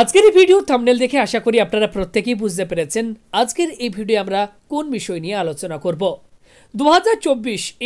আজকের এই video thumbnail দেখে আশা করি আপনারা প্রত্যেকেই বুঝতে পেরেছেন আজকের এই ভিডিও আমরা কোন বিষয় নিয়ে আলোচনা করব দু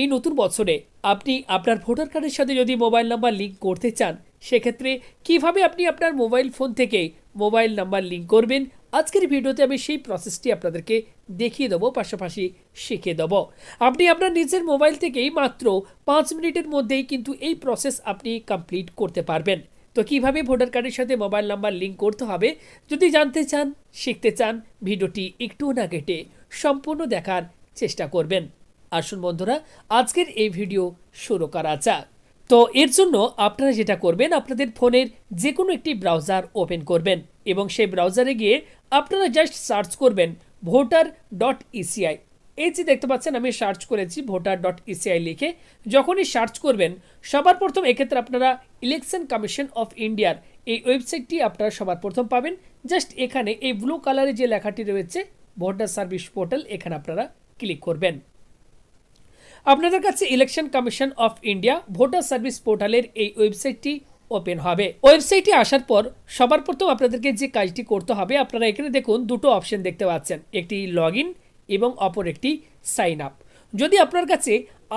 এই নতুন বছরে আপনি আপনার ভোটার কার্ডের সাথে যদি মোবাইল নাম্বার লিঙ্ক করতে চান সেক্ষেত্রে কিভাবে আপনি আপনার মোবাইল ফোন থেকে মোবাইল নাম্বার লিঙ্ক করবেন আজকের ভিডিওতে আমি সেই প্রসেসটি আপনাদেরকে দেখিয়ে দেবো পাশাপাশি শিখে দেবো আপনি আপনার নিজের মোবাইল থেকেই মাত্র পাঁচ মিনিটের মধ্যেই কিন্তু এই প্রসেস আপনি কমপ্লিট করতে পারবেন তো কিভাবে ভোটার কার্ডের সাথে মোবাইল নাম্বার লিঙ্ক করতে হবে যদি জানতে চান শিখতে চান ভিডিওটি একটুও না কেটে সম্পূর্ণ দেখার চেষ্টা করবেন আসুন বন্ধুরা আজকের এই ভিডিও শুরু করা যাক তো এর জন্য আপনারা যেটা করবেন আপনাদের ফোনের যে কোনো একটি ব্রাউজার ওপেন করবেন এবং সেই ব্রাউজারে গিয়ে আপনারা জাস্ট সার্চ করবেন ভোটার ডট ইসিআই এই যে দেখতে পাচ্ছেন আমি সার্চ করেছি ভোটার ডট ইসিআই লিখে যখনই সার্চ করবেন সবার প্রথম এক্ষেত্রে আপনারা ইলেকশন কমিশন অফ ইন্ডিয়ার এই ওয়েবসাইটটি আপনারা সবার প্রথম পাবেন জাস্ট এখানে এই ব্লু কালারে যে লেখাটি রয়েছে ভোটার সার্ভিস পোর্টাল এখানে আপনারা ক্লিক করবেন আপনাদের কাছে election commission of India voter service পোর্টালের এই ওয়েবসাইটটি ওপেন হবে ওয়েবসাইটটি আসার পর সবার প্রথম আপনাদেরকে যে কাজটি করতে হবে আপনারা এখানে দেখুন দুটো অপশন দেখতে পাচ্ছেন একটি লগ এবং অপর একটি সাইন আপ যদি আপনার কাছে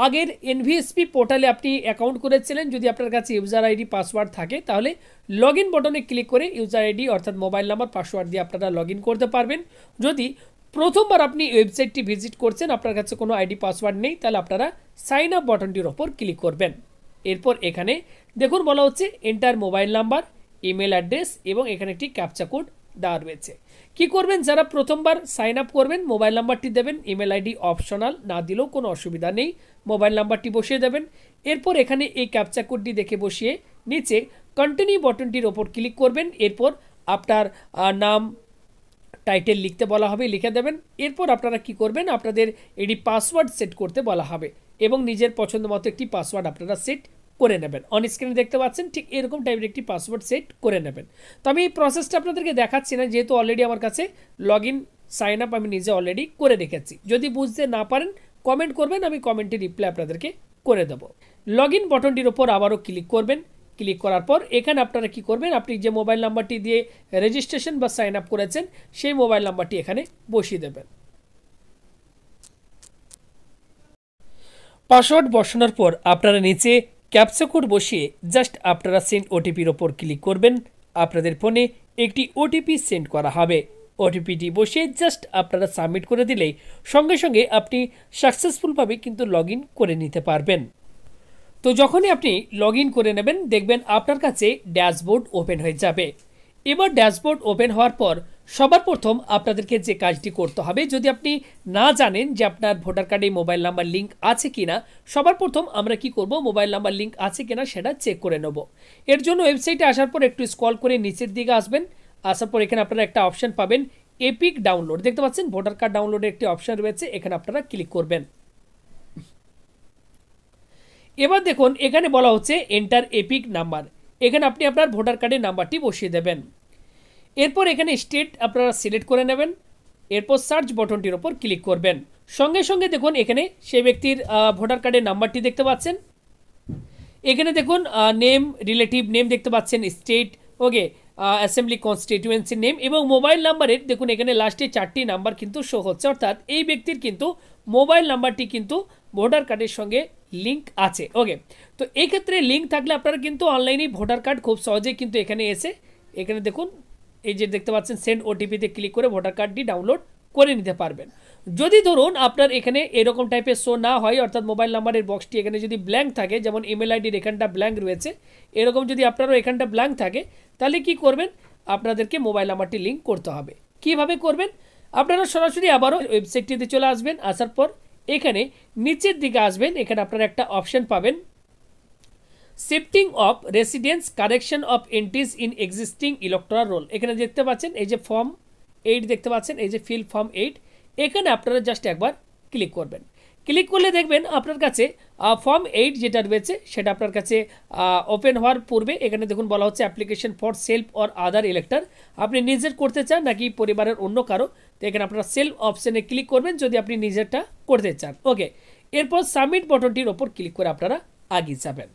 আগের এনভিএসপি পোর্টালে আপনি অ্যাকাউন্ট করেছিলেন যদি আপনার কাছে ইউজার আইডি পাসওয়ার্ড থাকে তাহলে লগ বটনে ক্লিক করে ইউজার আইডি অর্থাৎ মোবাইল নাম্বার পাসওয়ার্ড দিয়ে আপনারা লগ করতে পারবেন যদি প্রথমবার আপনি ওয়েবসাইটটি ভিজিট করছেন আপনার কাছে কোনো আইডি পাসওয়ার্ড নেই তাহলে আপনারা সাইন আপ বটনটির ওপর ক্লিক করবেন এরপর এখানে দেখুন বলা হচ্ছে enter mobile number email address এবং এখানে একটি ক্যাপচা কোড দেওয়া রয়েছে কি করবেন যারা প্রথমবার সাইন আপ করবেন মোবাইল নাম্বারটি দেবেন ইমেল আইডি অপশনাল না দিলেও কোনো অসুবিধা নেই মোবাইল নাম্বারটি বসিয়ে দেবেন এরপর এখানে এই ক্যাপচা কোডটি দেখে বসিয়ে নিচে কন্টিনিউ বটনটির ওপর ক্লিক করবেন এরপর আপনার নাম টাইটেল লিখতে বলা হবে লিখে দেবেন এরপর আপনারা কি করবেন আপনাদের এটি পাসওয়ার্ড সেট করতে বলা হবে এবং নিজের পছন্দ মতো একটি পাসওয়ার্ড আপনারা সেট করে নেবেন অন স্ক্রিনে দেখতে পাচ্ছেন ঠিক এরকম টাইপের একটি পাসওয়ার্ড সেট করে নেবেন তো আমি এই প্রসেসটা আপনাদেরকে দেখাচ্ছি না যেহেতু অলরেডি আমার কাছে লগ ইন সাইন আপ আমি নিজে অলরেডি করে রেখেছি যদি বুঝতে না পারেন কমেন্ট করবেন আমি কমেন্টে রিপ্লাই আপনাদেরকে করে দেব লগ ইন বটনটির ওপর আবারও ক্লিক করবেন ক্লিক করার পর এখানে আপনারা কি করবেন আপনি যে মোবাইল নাম্বারটি দিয়ে রেজিস্ট্রেশন বা সাইন আপ করেছেন সেই মোবাইল নাম্বারটি এখানে বসিয়ে দেবেন পাসওয়ার্ড বসানোর পর আপনারা নিচে ক্যাপসা কোড বসিয়ে জাস্ট আপনারা সেন্ড ওটিপির ওপর ক্লিক করবেন আপনাদের ফোনে একটি ওটিপি সেন্ড করা হবে ওটিপিটি বসিয়ে জাস্ট আপনারা সাবমিট করে দিলেই সঙ্গে সঙ্গে আপনি সাকসেসফুলভাবে কিন্তু লগ করে নিতে পারবেন তো যখনই আপনি লগ করে নেবেন দেখবেন আপনার কাছে ড্যাশবোর্ড ওপেন হয়ে যাবে এবার ড্যাশবোর্ড ওপেন হওয়ার পর সবার প্রথম আপনাদেরকে যে কাজটি করতে হবে যদি আপনি না জানেন যে আপনার ভোটার কার্ডে মোবাইল নাম্বার লিঙ্ক আছে কি না সবার প্রথম আমরা কি করব মোবাইল নাম্বার লিঙ্ক আছে কি না সেটা চেক করে নেব এর জন্য ওয়েবসাইটে আসার পর একটু স্কল করে নিচের দিকে আসবেন আসার পর এখানে আপনারা একটা অপশান পাবেন এপিক ডাউনলোড দেখতে পাচ্ছেন ভোটার কার্ড ডাউনলোডের একটি অপশান রয়েছে এখানে আপনারা ক্লিক করবেন এবার দেখুন এখানে বলা হচ্ছে এন্টার এপিক নাম্বার এখানে আপনি আপনার ভোটার কার্ডের নাম্বারটি বসিয়ে দেবেন এরপর এখানে স্টেট আপনারা সিলেক্ট করে নেবেন এরপর সার্চ বটনটির ওপর ক্লিক করবেন সঙ্গে সঙ্গে দেখুন এখানে সেই ব্যক্তির ভোটার কার্ডের নাম্বারটি দেখতে পাচ্ছেন এখানে দেখুন নেম রিলেটিভ নেম দেখতে পাচ্ছেন স্টেট ওকে অ্যাসেম্বলি কনস্টিটিউয়েন্সির নেম এবং মোবাইল নাম্বারের দেখুন এখানে লাস্টে চারটি নাম্বার কিন্তু শো হচ্ছে অর্থাৎ এই ব্যক্তির কিন্তু মোবাইল নাম্বারটি কিন্তু ভোটার কার্ডের সঙ্গে লিঙ্ক আছে ওকে তো এই ক্ষেত্রে লিঙ্ক থাকলে আপনারা কিন্তু অনলাইনেই ভোটার কার্ড খুব সহজেই কিন্তু এখানে এসে এখানে দেখুন এই যে দেখতে পাচ্ছেন সেন্ড ওটিপিতে ক্লিক করে ভোটার কার্ডটি ডাউনলোড করে নিতে পারবেন যদি ধরুন আপনার এখানে এরকম টাইপের শো না হয় অর্থাৎ মোবাইল নাম্বারের বক্সটি এখানে যদি ব্ল্যাঙ্ক থাকে যেমন ইমেল আইডির এখানটা ব্ল্যাঙ্ক রয়েছে এরকম যদি আপনারও এখানটা ব্ল্যাঙ্ক থাকে তাহলে কি করবেন আপনাদেরকে মোবাইল নাম্বারটি লিঙ্ক করতে হবে কিভাবে করবেন আপনারা সরাসরি আবারও ওয়েবসাইটটিতে চলে আসবেন আসার পর এখানে নিচের দিকে আসবেন এখানে আপনারা একটা অপশান পাবেন shifting of residence correction of entries in existing electoral roll এখানে দেখতে পাচ্ছেন এই যে ফর্ম এইট দেখতে পাচ্ছেন এই যে ফিল ফর্ম এইট এখানে আপনারা জাস্ট একবার ক্লিক করবেন ক্লিক করলে দেখবেন আপনার কাছে ফর্ম এইট যেটা রয়েছে সেটা আপনার কাছে ওপেন হওয়ার পূর্বে এখানে দেখুন বলা হচ্ছে application for self or other elector আপনি নিজের করতে চান নাকি পরিবারের অন্য কারো তো এখানে আপনারা সেলফ অপশানে ক্লিক করবেন যদি আপনি নিজেরটা করতে চান ওকে এরপর সাবমিট বটনটির ওপর ক্লিক করে আপনারা আগিয়ে যাবেন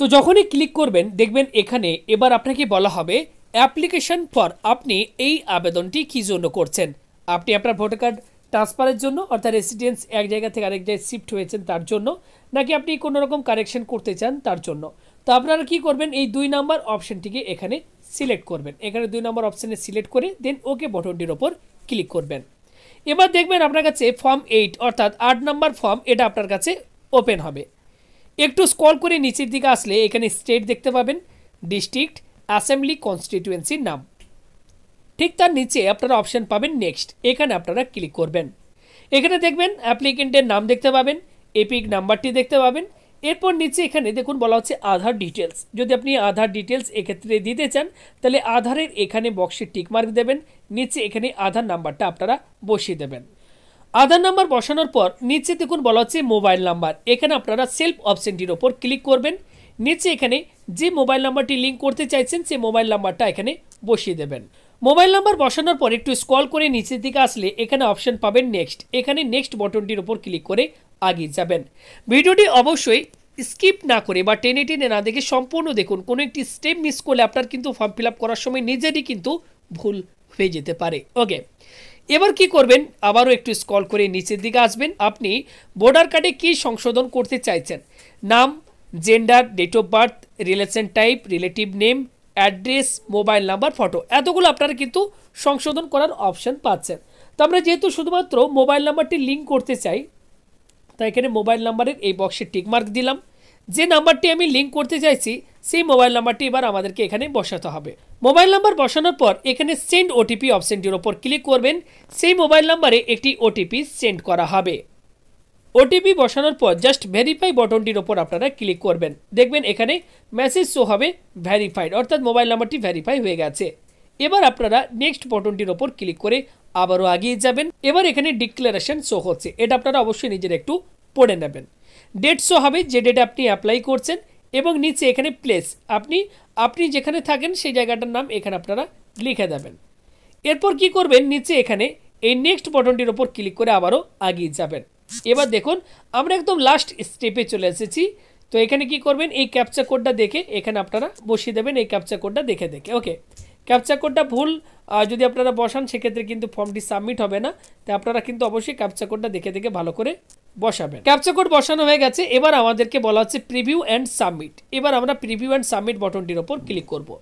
তো যখনই ক্লিক করবেন দেখবেন এখানে এবার আপনাকে বলা হবে অ্যাপ্লিকেশন ফর আপনি এই আবেদনটি কী জন্য করছেন আপনি আপনার ভোটার কার্ড ট্রান্সফারের জন্য অর্থাৎ রেসিডেন্স এক জায়গা থেকে আরেক জায়গায় শিফট হয়েছেন তার জন্য নাকি আপনি কোনো রকম কারেকশন করতে চান তার জন্য তো আপনারা কি করবেন এই দুই নাম্বার অপশানটিকে এখানে সিলেক্ট করবেন এখানে দুই নম্বর অপশানে সিলেক্ট করে দেন ওকে বটনটির ওপর ক্লিক করবেন এবার দেখবেন আপনার কাছে ফর্ম এইট অর্থাৎ আট নাম্বার ফর্ম এটা আপনার কাছে ওপেন হবে একটু স্কল করে নিচের দিকে আসলে এখানে স্টেট দেখতে পাবেন ডিস্ট্রিক্ট অ্যাসেম্বলি কনস্টিটিউয়েন্সির নাম ঠিক তার নিচে আপনারা অপশান পাবেন নেক্সট এখানে আপনারা ক্লিক করবেন এখানে দেখবেন অ্যাপ্লিকেন্টের নাম দেখতে পাবেন এপিক নাম্বারটি দেখতে পাবেন এরপর নিচে এখানে দেখুন বলা হচ্ছে আধার ডিটেলস যদি আপনি আধার ডিটেলস এক্ষেত্রে দিতে চান তাহলে আধারের এখানে বক্সে টিকমার্ক দেবেন নিচে এখানে আধার নাম্বারটা আপনারা বসিয়ে দেবেন আধার নাম্বার বসানোর পর নিচে দেখুন বলা হচ্ছে মোবাইল নাম্বার এখানে আপনারা সেলফ অপশানটির ওপর ক্লিক করবেন নিচে এখানে যে মোবাইল নাম্বারটি লিঙ্ক করতে চাইছেন সেই মোবাইল নাম্বারটা এখানে বসিয়ে দেবেন মোবাইল নাম্বার বসানোর পর একটু স্কল করে নিচের দিকে আসলে এখানে অপশন পাবেন নেক্সট এখানে নেক্সট বটনটির ওপর ক্লিক করে আগিয়ে যাবেন ভিডিওটি অবশ্যই স্কিপ না করে বা টেনে টেনে না দেখে সম্পূর্ণ দেখুন কোনো একটি স্টেপ মিস করলে আপনার কিন্তু ফর্ম ফিল করার সময় নিজেরই কিন্তু ভুল হয়ে যেতে পারে ওকে এবার কি করবেন আবারও একটু স্কল করে নিচের দিকে আসবেন আপনি ভোটার কার্ডে কি সংশোধন করতে চাইছেন নাম gender date of birth relation type relative name address mobile number photo এতগুলো আপনারা কিন্তু সংশোধন করার অপশান পাচ্ছেন তো আমরা যেহেতু শুধুমাত্র মোবাইল নাম্বারটি লিঙ্ক করতে চাই তাই এখানে মোবাইল নাম্বারের এই বক্সে টিকমার্ক দিলাম যে নাম্বারটি আমি লিঙ্ক করতে চাইছি সেই মোবাইল নাম্বারটি এবার আমাদেরকে এখানে বসাতে হবে মোবাইল নাম্বার বসানোর পর এখানে সেন্ড ওটিপি অপশনটির ওপর ক্লিক করবেন সেই মোবাইল নাম্বারে একটি ওটিপি সেন্ড করা হবে ওটিপি বসানোর পর জাস্ট ভেরিফাই বটনটির ওপর আপনারা ক্লিক করবেন দেখবেন এখানে মেসেজ শো হবে ভ্যারিফাইড অর্থাৎ মোবাইল নাম্বারটি ভ্যারিফাই হয়ে গেছে এবার আপনারা নেক্সট বটনটির ওপর ক্লিক করে আবারও আগিয়ে যাবেন এবার এখানে ডিক্লারেশন শো হচ্ছে এটা আপনারা অবশ্যই নিজের একটু পড়ে নেবেন ডেট শো হবে যে ডেটে আপনি অ্যাপ্লাই করছেন এবং নিচে এখানে প্লেস আপনি আপনি যেখানে থাকেন সেই জায়গাটার নাম এখানে আপনারা লিখে দেবেন এরপর কি করবেন নিচে এখানে এই নেক্সট বটনটির ওপর ক্লিক করে আবারও আগিয়ে যাবেন এবার দেখুন আমরা একদম লাস্ট স্টেপে চলে এসেছি তো এখানে কি করবেন এই ক্যাপচা কোডটা দেখে এখানে আপনারা বসিয়ে দেবেন এই ক্যাপচা কোডটা দেখে দেখে ওকে ক্যাপচা কোডটা ভুল যদি আপনারা বসান সেক্ষেত্রে কিন্তু ফর্মটি সাবমিট হবে না তাই আপনারা কিন্তু অবশ্যই ক্যাপচা কোডটা দেখে দেখে ভালো করে বসাবেন ক্যাপচা কোড বসানো হয়ে গেছে এবার আমাদেরকে বলা হচ্ছে প্রিভিউ অ্যান্ড সাবমিট এবার আমরা প্রিভিউ অ্যান্ড সাবমিট বটনটির ওপর ক্লিক করবো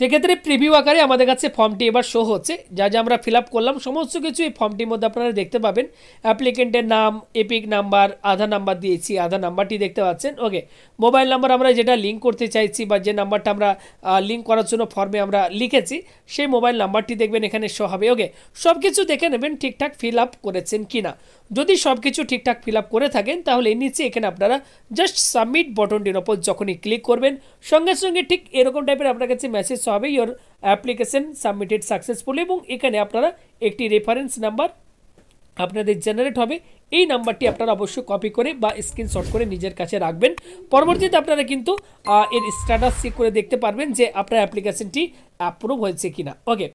সেক্ষেত্রে প্রিভিউ আকারে আমাদের কাছে ফর্মটি এবার শো হচ্ছে যা যা আমরা ফিল করলাম সমস্ত কিছু এই ফর্মটির মধ্যে আপনারা দেখতে পাবেন অ্যাপ্লিকেন্টের নাম এপিক নাম্বার আধার নাম্বার দিয়েছি আধার নাম্বারটি দেখতে পাচ্ছেন ওকে মোবাইল নাম্বার আমরা যেটা লিঙ্ক করতে চাইছি বা যে নাম্বারটা আমরা লিঙ্ক করার জন্য ফর্মে আমরা লিখেছি সেই মোবাইল নাম্বারটি দেখবেন এখানে শো হবে ওকে সব কিছু দেখে নেবেন ঠিকঠাক ফিল আপ করেছেন কি না যদি সব কিছু ঠিকঠাক ফিল আপ করে থাকেন তাহলে নিচে এখানে আপনারা জাস্ট সাবমিট বটনটির ওপর যখনই ক্লিক করবেন সঙ্গে সঙ্গে ঠিক এরকম টাইপের আপনার কাছে মেসেজ হবে ইয়োর অ্যাপ্লিকেশন সাবমিটেড সাকসেসফুলি এবং এখানে আপনারা একটি রেফারেন্স নাম্বার আপনাদের জেনারেট হবে এই নাম্বারটি আপনারা অবশ্যই কপি করে বা স্ক্রিনশট করে নিজের কাছে রাখবেন পরবর্তীতে আপনারা কিন্তু এর স্ট্যাটাস চেক করে দেখতে পারবেন যে আপনার অ্যাপ্লিকেশনটি অ্যাপ্রুভ হয়েছে কিনা ওকে